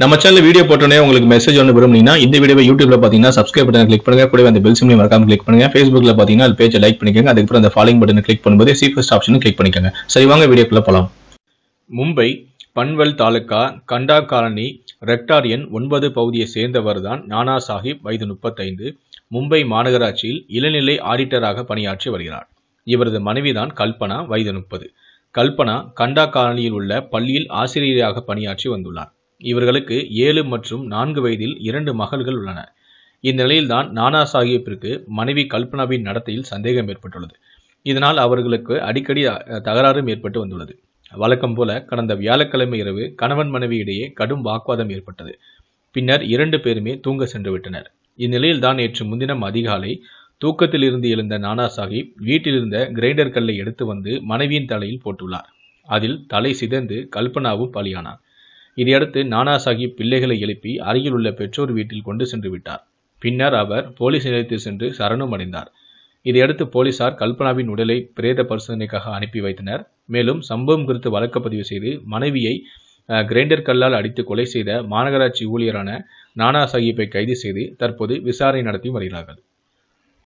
நம்ம channel video போட்டோன்னே உங்களுக்கு மெசேஜ் ஒன்று விரும்புனீங்கன்னா இந்த வீடியோ யூடியூப்ல பார்த்தீங்கன்னா சப்ஸ்கிரைப் பட்டன் கிளிக் பண்ணுங்க கூட அந்த பெல் சிம்லையும் மறக்காம கிளிக் பண்ணுங்க ஃபேஸ்புக்ல பார்த்தீங்கன்னா அது பேஜை லைக் பண்ணிக்கோங்க அதுக்கப்புறம் அந்த ஃபாலோயிங் பட்டன் கிளிக் பண்ணும்போது ஃபஸ்ட் ஆப்ஷன் கிளிக் பண்ணிக்கோங்க சரி வாங்க வீடியோக்குள்ள போகலாம் மும்பை பன்வல் தாலுக்கா கண்டா காலனி ரெக்டாரியன் ஒன்பது பகுதியை சேர்ந்தவர் தான் நானா சாஹிப் வயது முப்பத்தைந்து மும்பை மாநகராட்சியில் இளநிலை ஆடிட்டராக பணியாற்றி வருகிறார் இவரது மனைவிதான் கல்பனா வயது முப்பது கல்பனா கண்டா காலனியில் உள்ள பள்ளியில் ஆசிரியராக பணியாற்றி வந்துள்ளார் இவர்களுக்கு ஏழு மற்றும் நான்கு வயதில் இரண்டு மகள்கள் உள்ளன இந்நிலையில்தான் நானா சாஹிப்பிற்கு மனைவி கல்பனாவின் நடத்தையில் சந்தேகம் ஏற்பட்டுள்ளது இதனால் அவர்களுக்கு அடிக்கடி தகராறும் ஏற்பட்டு வந்துள்ளது வழக்கம் போல கடந்த வியாழக்கிழமை இரவு கணவன் மனைவியிடையே கடும் வாக்குவாதம் ஏற்பட்டது பின்னர் இரண்டு பேருமே தூங்க சென்று விட்டனர் இந்நிலையில் தான் நேற்று முன்தினம் அதிகாலை தூக்கத்திலிருந்து எழுந்த நானா சாஹிப் வீட்டிலிருந்த கிரைண்டர் கல்லை எடுத்து வந்து மனைவியின் தலையில் போட்டுள்ளார் அதில் தலை சிதைந்து கல்பனாவும் பலியானார் இதையடுத்து நானா சாஹிப் பிள்ளைகளை எழுப்பி அருகில் உள்ள பெற்றோர் வீட்டில் கொண்டு சென்று விட்டார் பின்னர் அவர் போலீஸ் நிலையத்தில் சென்று சரணம் அடைந்தார் இதையடுத்து போலீசார் கல்பனாவின் உடலை பிரேத பரிசோதனைக்காக அனுப்பி வைத்தனர் மேலும் சம்பவம் குறித்து வழக்கப்பதிவு செய்து மனைவியை கிரைண்டர் கல்லால் அடித்து கொலை செய்த மாநகராட்சி ஊழியரான நானா சாஹிப்பை கைது செய்து தற்போது விசாரணை நடத்தி வருகிறார்கள்